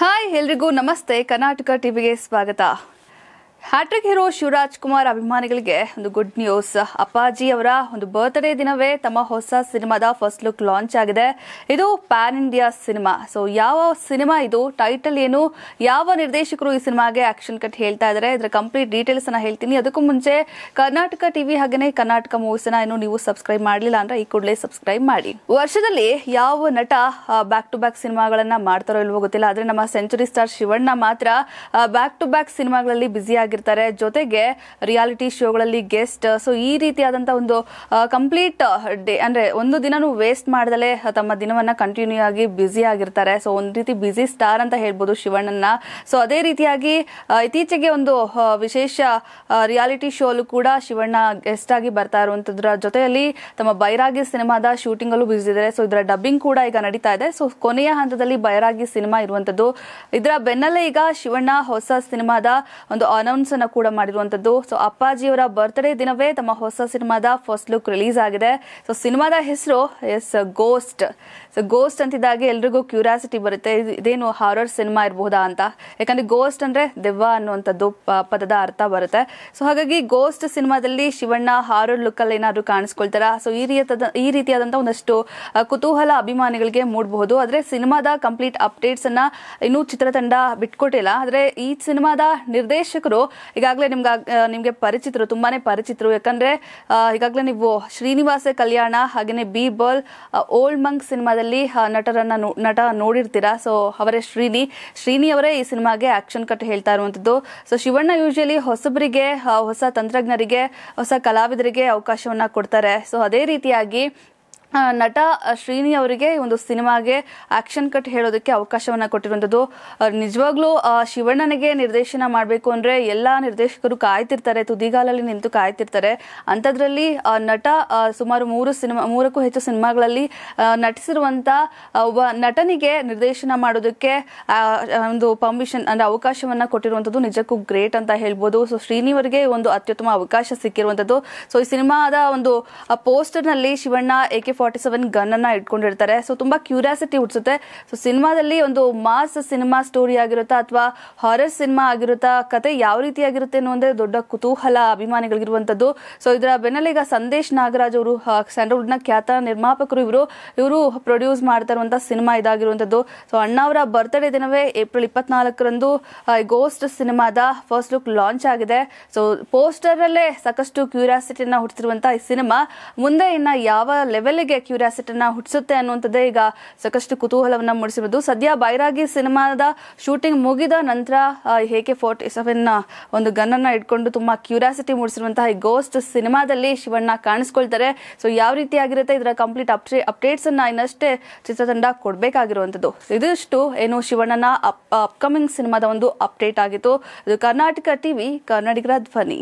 hi ಎಲ್ರಿಗೂ ನಮಸ್ತೆ ಕರ್ನಾಟಕ ಟಿವಿಗೆ ಸ್ವಾಗತ ಹ್ಯಾಟ್ರಿಕ್ ಹೀರೋ ಶಿವರಾಜ್ ಕುಮಾರ್ ಅಭಿಮಾನಿಗಳಿಗೆ ಒಂದು ಗುಡ್ ನ್ಯೂಸ್ ಅಪ್ಪಾಜಿ ಅವರ ಒಂದು ಬರ್ತ್ಡೇ ದಿನವೇ ತಮ್ಮ ಹೊಸ ಸಿನಿಮಾದ ಫಸ್ಟ್ ಲುಕ್ ಲಾಂಚ್ ಆಗಿದೆ ಇದು ಪ್ಯಾನ್ ಇಂಡಿಯಾ ಸಿನಿಮಾ ಸೊ ಯಾವ ಸಿನಿಮಾ ಇದು ಟೈಟಲ್ ಏನು ಯಾವ ನಿರ್ದೇಶಕರು ಈ ಸಿನಿಮಾಗೆ ಆಕ್ಷನ್ ಕಟ್ ಹೇಳ್ತಾ ಇದ್ದಾರೆ ಇದರ ಕಂಪ್ಲೀಟ್ ಡೀಟೇಲ್ಸ್ ಅನ್ನ ಹೇಳ್ತೀನಿ ಅದಕ್ಕೂ ಮುಂಚೆ ಕರ್ನಾಟಕ ಟಿವಿ ಹಾಗೆಯೇ ಕರ್ನಾಟಕ ಮೂವೀಸ್ ಅನ್ನ ಏನು ನೀವು ಸಬ್ಸ್ಕ್ರೈಬ್ ಮಾಡಲಿಲ್ಲ ಅಂದ್ರೆ ಈ ಕೂಡಲೇ ಸಬ್ಸ್ಕ್ರೈಬ್ ಮಾಡಿ ವರ್ಷದಲ್ಲಿ ಯಾವ ನಟ ಬ್ಯಾಕ್ ಟು ಬ್ಯಾಕ್ ಸಿನಿಮಾಗಳನ್ನ ಮಾಡ್ತಾರೋ ಇಲ್ವೋ ಗೊತ್ತಿಲ್ಲ ಆದ್ರೆ ನಮ್ಮ ಸೆಂಚುರಿ ಸ್ಟಾರ್ ಶಿವಣ್ಣ ಮಾತ್ರ ಬ್ಯಾಕ್ ಟು ಬ್ಯಾಕ್ ಸಿನಿಮಾಗಳಲ್ಲಿ ಬ್ಯುಸಿಯಾಗಿ ಆಗಿರ್ತಾರೆ ಜೊತೆಗೆ ರಿಯಾಲಿಟಿ ಶೋಗಳಲ್ಲಿ ಗೆಸ್ಟ್ ಸೊ ಈ ರೀತಿಯಾದಂತಹ ಒಂದು ಕಂಪ್ಲೀಟ್ ಡೇ ಅಂದ್ರೆ ಒಂದು ದಿನನೂ ವೇಸ್ಟ್ ಮಾಡ್ದಲೇ ತಮ್ಮ ದಿನವನ್ನ ಕಂಟಿನ್ಯೂ ಆಗಿ ಬ್ಯುಸಿ ಆಗಿರ್ತಾರೆ ಸೊ ಒಂದ್ ರೀತಿ ಬ್ಯುಸಿ ಸ್ಟಾರ್ ಅಂತ ಹೇಳ್ಬೋದು ಶಿವಣ್ಣನ ಸೊ ಅದೇ ರೀತಿಯಾಗಿ ಇತ್ತೀಚೆಗೆ ಒಂದು ವಿಶೇಷ ರಿಯಾಲಿಟಿ ಶೋಲು ಕೂಡ ಶಿವಣ್ಣ ಗೆಸ್ಟ್ ಆಗಿ ಬರ್ತಾ ಇರುವಂತದ್ರ ಜೊತೆಯಲ್ಲಿ ತಮ್ಮ ಬೈರಾಗಿ ಸಿನಿಮಾದ ಅಲ್ಲೂ ಬ್ಯುಸಿ ಇದ್ದಾರೆ ಸೊ ಇದರ ಡಬ್ಬಿಂಗ್ ಕೂಡ ಈಗ ನಡೀತಾ ಇದೆ ಸೊ ಕೊನೆಯ ಹಂತದಲ್ಲಿ ಬೈರಾಗಿ ಸಿನಿಮಾ ಇರುವಂತದ್ದು ಇದರ ಬೆನ್ನಲ್ಲೇ ಈಗ ಶಿವಣ್ಣ ಹೊಸ ಸಿನಿಮಾದ ಒಂದು ಅನೌನ್ಸ್ ಅನೌನ್ಸ್ ಅನ್ನ ಕೂಡ ಮಾಡಿರುವಂತದ್ದು ಸೊ ಅಪ್ಪಾಜಿಯವರ ಬರ್ತ್ಡೇ ದಿನವೇ ತಮ್ಮ ಹೊಸ ಸಿನಿಮಾದ ಫಸ್ಟ್ ಲುಕ್ ರಿಲೀಸ್ ಆಗಿದೆ ಸೊ ಸಿನಿಮಾದ ಹೆಸರು ಎಸ್ ಗೋಸ್ಟ್ ಗೋಸ್ಟ್ ಅಂತಿದ್ದಾಗೆ ಎಲ್ರಿಗೂ ಕ್ಯೂರಿಯಾಸಿಟಿ ಬರುತ್ತೆ ಇದೇನು ಹಾರರ್ ಸಿನಿಮಾ ಇರಬಹುದಾ ಅಂತ ಯಾಕಂದ್ರೆ ಗೋಸ್ಟ್ ಅಂದ್ರೆ ದೆವ್ವ ಅನ್ನುವಂಥದ್ದು ಪದದ ಅರ್ಥ ಬರುತ್ತೆ ಸೊ ಹಾಗಾಗಿ ಗೋಸ್ಟ್ ಸಿನಿಮಾದಲ್ಲಿ ಶಿವಣ್ಣ ಹಾರರ್ ಲುಕ್ ಅಲ್ಲಿ ಏನಾದ್ರು ಕಾಣಿಸ್ಕೊಳ್ತಾರ ಸೊ ಈ ರೀತಿಯಾದ ಈ ರೀತಿಯಾದಂತಹ ಒಂದಷ್ಟು ಕುತೂಹಲ ಅಭಿಮಾನಿಗಳಿಗೆ ಮೂಡಬಹುದು ಆದ್ರೆ ಸಿನಿಮಾದ ಕಂಪ್ಲೀಟ್ ಅಪ್ಡೇಟ್ಸ್ ಅನ್ನ ಇನ್ನೂ ಚಿತ್ರತಂಡ ಬಿಟ್ಕೊಟ್ಟಿಲ್ಲ ಆದ್ರೆ ಈ ಸಿನಿಮಾದ ನಿರ್ದೇಶಕರು ಈಗಾಗಲೇ ನಿಮ್ಗೆ ನಿಮ್ಗೆ ಪರಿಚಿತರು ತುಂಬಾನೇ ಪರಿಚಿತರು ಯಾಕಂದ್ರೆ ಈಗಾಗಲೇ ನೀವು ಶ್ರೀನಿವಾಸ ಕಲ್ಯಾಣ ಹಾಗೇನೆ ಬರ್ಲ್ ಓಲ್ಡ್ ಮಂಕ್ ಸಿನಿಮಾದಲ್ಲಿ ಸಿನಿಮಾದಲ್ಲಿ ನಟರನ್ನ ನಟ ನೋಡಿರ್ತೀರಾ ಸೊ ಅವರೇ ಶ್ರೀನಿ ಶ್ರೀನಿ ಅವರೇ ಈ ಸಿನಿಮಾಗೆ ಆಕ್ಷನ್ ಕಟ್ ಹೇಳ್ತಾ ಇರುವಂತದ್ದು ಸೊ ಶಿವಣ್ಣ ಯೂಶಲಿ ಹೊಸಬರಿಗೆ ಹೊಸ ತಂತ್ರಜ್ಞರಿಗೆ ಹೊಸ ಕಲಾವಿದರಿಗೆ ಅವಕಾಶವನ್ನ ಕೊಡ್ತಾರೆ ಸೊ ಅದೇ ರೀತಿಯಾಗಿ ನಟ ಶ್ರೀನಿ ಅವರಿಗೆ ಒಂದು ಸಿನಿಮಾಗೆ ಆಕ್ಷನ್ ಕಟ್ ಹೇಳೋದಕ್ಕೆ ಅವಕಾಶವನ್ನು ಕೊಟ್ಟಿರುವಂಥದ್ದು ನಿಜವಾಗ್ಲೂ ಶಿವಣ್ಣನಿಗೆ ನಿರ್ದೇಶನ ಮಾಡಬೇಕು ಅಂದರೆ ಎಲ್ಲ ನಿರ್ದೇಶಕರು ಕಾಯ್ತಿರ್ತಾರೆ ತುದಿಗಾಲಲ್ಲಿ ನಿಂತು ಕಾಯ್ತಿರ್ತಾರೆ ಅಂಥದ್ರಲ್ಲಿ ನಟ ಸುಮಾರು ಮೂರು ಸಿನಿಮಾ ಮೂರಕ್ಕೂ ಹೆಚ್ಚು ಸಿನಿಮಾಗಳಲ್ಲಿ ನಟಿಸಿರುವಂಥ ಒಬ್ಬ ನಟನಿಗೆ ನಿರ್ದೇಶನ ಮಾಡೋದಕ್ಕೆ ಒಂದು ಪರ್ಮಿಷನ್ ಅಂದರೆ ಅವಕಾಶವನ್ನು ಕೊಟ್ಟಿರುವಂಥದ್ದು ನಿಜಕ್ಕೂ ಗ್ರೇಟ್ ಅಂತ ಹೇಳ್ಬೋದು ಸೊ ಶ್ರೀನಿವರಿಗೆ ಒಂದು ಅತ್ಯುತ್ತಮ ಅವಕಾಶ ಸಿಕ್ಕಿರುವಂಥದ್ದು ಸೊ ಈ ಸಿನಿಮಾದ ಒಂದು ಪೋಸ್ಟರ್ನಲ್ಲಿ ಶಿವಣ್ಣ ಕೆ ಫಾರ್ಟಿ ಸೆವೆನ್ ಅನ್ನ ಇಟ್ಕೊಂಡಿರ್ತಾರೆ ಸೊ ತುಂಬಾ ಕ್ಯೂರಿಯಾಸಿಟಿ ಹುಟ್ಟಿಸುತ್ತೆ ಸೊ ಸಿನಿಮಾದಲ್ಲಿ ಒಂದು ಮಾಸ್ ಸಿನಿಮಾ ಸ್ಟೋರಿ ಆಗಿರುತ್ತಾ ಅಥವಾ ಹಾರರ್ ಸಿನಿಮಾ ಆಗಿರುತ್ತಾ ಕತೆ ಯಾವ ರೀತಿ ರೀತಿಯಾಗಿರುತ್ತೆ ಅನ್ನೋದೇ ದೊಡ್ಡ ಕುತೂಹಲ ಅಭಿಮಾನಿಗಳಿರುವಂತದ್ದು ಸೊ ಇದರ ಬೆನ್ನಲ್ಲಿಗ ಸಂದೇಶ್ ನಾಗರಾಜ್ ಅವರು ನ ಖ್ಯಾತ ನಿರ್ಮಾಪಕರು ಇವರು ಇವರು ಪ್ರೊಡ್ಯೂಸ್ ಮಾಡ್ತಾ ಇರುವಂತಹ ಸಿನಿಮಾ ಇದಾಗಿರುವಂತದ್ದು ಸೊ ಅವರ ಬರ್ತ್ಡೇ ದಿನವೇ ಏಪ್ರಿಲ್ ಇಪ್ಪತ್ನಾಲ್ಕರಂದು ಗೋಸ್ಟ್ ಸಿನಿಮಾದ ಫಸ್ಟ್ ಲುಕ್ ಲಾಂಚ್ ಆಗಿದೆ ಸೊ ಪೋಸ್ಟರ್ ಅಲ್ಲೇ ಸಾಕಷ್ಟು ಕ್ಯೂರಿಯಾಸಿಟಿಯನ್ನ ಹುಟ್ಟಿಸಿರುವಂತಹ ಈ ಸಿನಿಮಾ ಮುಂದೆ ಇನ್ನ ಯಾವ ಲೆವೆಲ್ ಮಕ್ಕಳಿಗೆ ಕ್ಯೂರಿಯಾಸಿಟಿನ ಹುಟ್ಟಿಸುತ್ತೆ ಅನ್ನುವಂಥದ್ದೇ ಈಗ ಸಾಕಷ್ಟು ಕುತೂಹಲವನ್ನು ಮೂಡಿಸಿರೋದು ಸದ್ಯ ಬೈರಾಗಿ ಸಿನಿಮಾದ ಶೂಟಿಂಗ್ ಮುಗಿದ ನಂತರ ಹೇಗೆ ಫೋರ್ಟಿ ಸೆವೆನ್ ಒಂದು ಅನ್ನ ಇಟ್ಕೊಂಡು ತುಂಬಾ ಕ್ಯೂರಿಯಾಸಿಟಿ ಮೂಡಿಸಿರುವಂತಹ ಈ ಗೋಸ್ಟ್ ಸಿನಿಮಾದಲ್ಲಿ ಶಿವಣ್ಣ ಕಾಣಿಸ್ಕೊಳ್ತಾರೆ ಸೊ ಯಾವ ರೀತಿ ಆಗಿರುತ್ತೆ ಇದರ ಕಂಪ್ಲೀಟ್ ಅಪ್ಡೇಟ್ಸ್ ಅನ್ನ ಇನ್ನಷ್ಟೇ ಚಿತ್ರತಂಡ ಕೊಡಬೇಕಾಗಿರುವಂಥದ್ದು ಇದಿಷ್ಟು ಏನು ಶಿವಣ್ಣನ ಅಪ್ ಅಪ್ಕಮಿಂಗ್ ಸಿನಿಮಾದ ಒಂದು ಅಪ್ಡೇಟ್ ಆಗಿತ್ತು ಇದು ಕರ್ನಾಟಕ ಟಿವಿ ಕನ್ನಡಿಗರ ಧ್ವನಿ